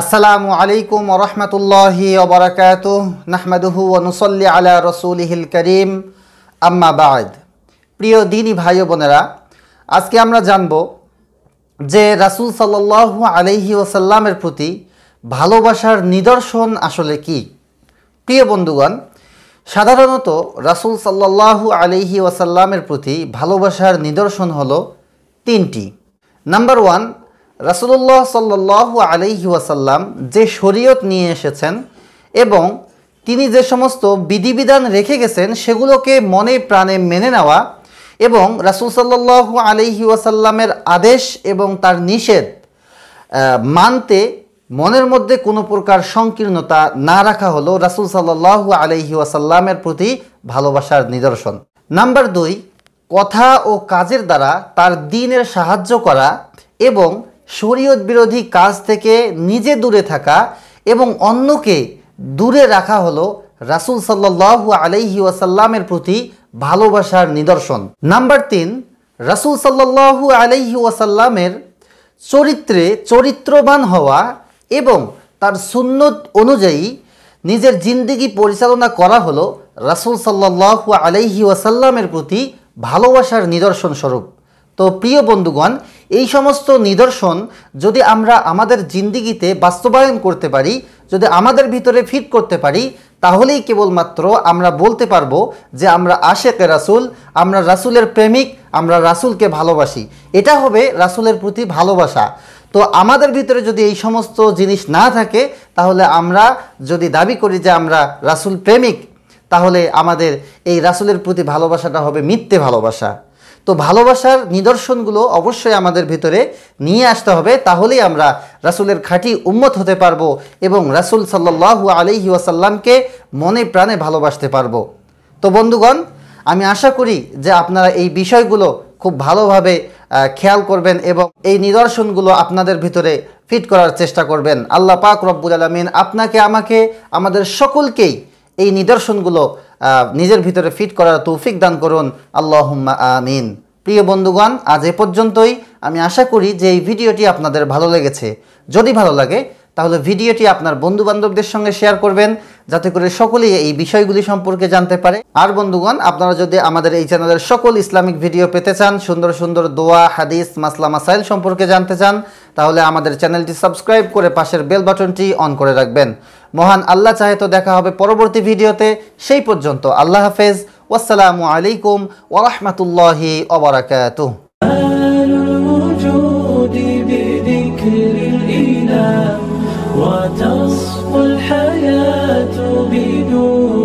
আসসালামু আলাইকুম রহমতুল্লাহি ওবরাকাত নাহমাদুহু অনুসল্লি আলা রসুল হিল করিম আম্মাবাদ প্রিয় দিনী ভাই বোনেরা আজকে আমরা জানব যে রাসুল সাল্লাল্লাহু আলহি ওসাল্লামের প্রতি ভালোবাসার নিদর্শন আসলে কি প্রিয় বন্ধুগণ সাধারণত রাসুল সাল্লাল্লাহু আলহি ওসাল্লামের প্রতি ভালোবাসার নিদর্শন হল তিনটি নাম্বার ওয়ান রাসুলুল্লাহ সাল্লাহ আলহি যে শরীয়ত নিয়ে এসেছেন এবং তিনি যে সমস্ত বিধিবিধান রেখে গেছেন সেগুলোকে মনে প্রাণে মেনে নেওয়া এবং রাসুল সাল্লাহ আলহি আদেশ এবং তার নিষেধ মানতে মনের মধ্যে কোনো প্রকার সংকীর্ণতা না রাখা হলো রাসুল সাল্লাহ আলহি ওয়াসাল্লামের প্রতি ভালোবাসার নিদর্শন নাম্বার দুই কথা ও কাজের দ্বারা তার দিনের সাহায্য করা এবং শরীয়ত বিরোধী কাজ থেকে নিজে দূরে থাকা এবং অন্যকে দূরে রাখা হলো রাসুল সাল্লাল্লাহু আলাইহি ওয়াসাল্লামের প্রতি ভালোবাসার নিদর্শন নাম্বার তিন রাসুল সাল্লাল্লাহু আলাইহি ওয়াসাল্লামের চরিত্রে চরিত্রবান হওয়া এবং তার সুন্নত অনুযায়ী নিজের জিন্দিগি পরিচালনা করা হলো রাসুল সাল্লাল্লাহু আলাইহি ওয়াসাল্লামের প্রতি ভালোবাসার নিদর্শন স্বরূপ তো প্রিয় বন্ধুগণ এই সমস্ত নিদর্শন যদি আমরা আমাদের জিন্দিগিতে বাস্তবায়ন করতে পারি যদি আমাদের ভিতরে ফিট করতে পারি তাহলেই কেবলমাত্র আমরা বলতে পারবো যে আমরা আশেক রাসুল আমরা রাসুলের প্রেমিক আমরা রাসুলকে ভালোবাসি এটা হবে রাসুলের প্রতি ভালোবাসা তো আমাদের ভিতরে যদি এই সমস্ত জিনিস না থাকে তাহলে আমরা যদি দাবি করি যে আমরা রাসুল প্রেমিক তাহলে আমাদের এই রাসুলের প্রতি ভালোবাসাটা হবে মিথ্যে ভালোবাসা তো ভালোবাসার নিদর্শনগুলো অবশ্যই আমাদের ভিতরে নিয়ে আসতে হবে তাহলেই আমরা রাসুলের খাঁটি উম্মত হতে পারবো এবং রাসুল সাল্লাহু আলহি ওয়াসাল্লামকে মনে প্রাণে ভালোবাসতে পারবো তো বন্ধুগণ আমি আশা করি যে আপনারা এই বিষয়গুলো খুব ভালোভাবে খেয়াল করবেন এবং এই নিদর্শনগুলো আপনাদের ভিতরে ফিট করার চেষ্টা করবেন আল্লাহ পাক রব্বুল আলমিন আপনাকে আমাকে আমাদের সকলকেই এই নিদর্শনগুলো নিজের ভিতরে ফিট করার তৌফিক দান করুন আল্লাহুম্মা আমিন প্রিয় বন্ধুগণ আজ এ পর্যন্তই আমি আশা করি যে এই ভিডিওটি আপনাদের ভালো লেগেছে যদি ভালো লাগে তাহলে ভিডিওটি আপনার বন্ধু বান্ধবদের সঙ্গে শেয়ার করবেন যাতে করে সকলেই এই বিষয়গুলি সম্পর্কে জানতে পারে আর বন্ধুগণ আপনারা যদি আমাদের এই চ্যানেলের সকল ইসলামিক ভিডিও পেতে চান সুন্দর সুন্দর দোয়া হাদিস মাসলা মাসাইল সম্পর্কে জানতে চান তাহলে আমাদের চ্যানেলটি সাবস্ক্রাইব করে পাশের বেল বাটনটি অন করে রাখবেন মহান আল্লাহ চাহে তো দেখা হবে পরবর্তী ভিডিওতে সেই পর্যন্ত আল্লাহ হাফেজ ওয়াসালামু আলাইকুম ওরহমতুল্লাহি ওবরাকাত وتصفو بدون